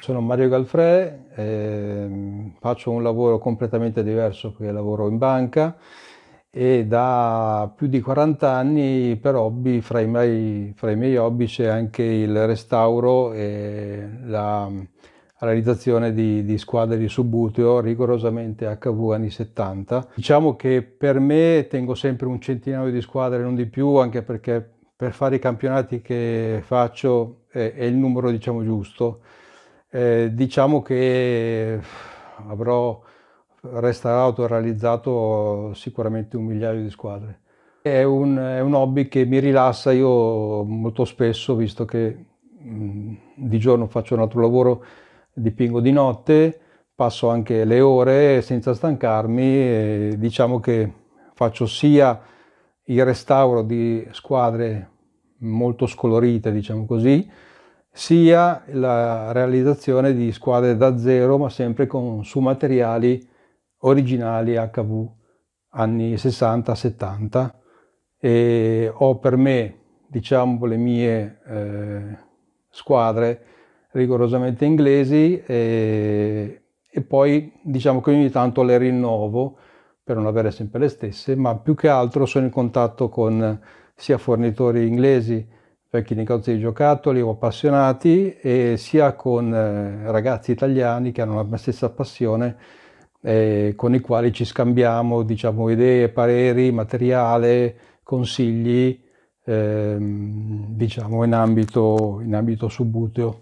Sono Mario Galfré, ehm, faccio un lavoro completamente diverso perché lavoro in banca e da più di 40 anni per hobby, fra i miei, fra i miei hobby c'è anche il restauro e la realizzazione di, di, squadre di subbuteo rigorosamente HV anni 70. Diciamo che per me tengo sempre un centinaio di squadre, non di più, anche perché per fare i campionati che faccio è, è il numero diciamo giusto. Eh, diciamo che avrò restaurato e realizzato sicuramente un migliaio di squadre. È un, è un, hobby che mi rilassa io molto spesso, visto che mh, mm, di giorno faccio un altro lavoro, dipingo di notte, passo anche le ore senza stancarmi, diciamo che faccio sia il restauro di squadre molto scolorite, diciamo così, sia la realizzazione di squadre da zero ma sempre con, su materiali originali HV anni 60-70 e ho per me diciamo le mie eh, squadre rigorosamente inglesi e, e, poi diciamo che ogni tanto le rinnovo per non avere sempre le stesse ma più che altro sono in contatto con sia fornitori inglesi vecchi negozi di giocattoli o appassionati e sia con eh, ragazzi italiani che hanno la stessa passione eh, con i quali ci scambiamo diciamo, idee, pareri, materiale, consigli ehm, diciamo in ambito, in ambito subbuteo.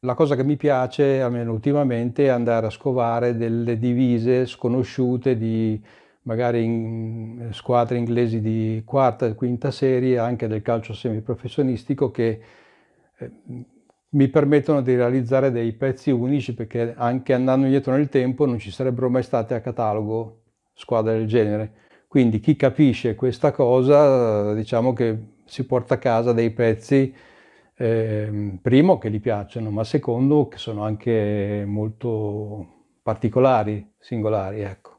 La cosa che mi piace, almeno ultimamente, è andare a scovare delle divise sconosciute di, magari in eh, squadre inglesi di quarta e quinta serie, anche del calcio semiprofessionistico, che eh, mi permettono di realizzare dei pezzi unici perché anche andando indietro nel tempo non ci sarebbero mai state a catalogo squadre del genere. Quindi chi capisce questa cosa diciamo che si porta a casa dei pezzi, eh, primo che gli piacciono, ma secondo che sono anche molto particolari, singolari. Ecco.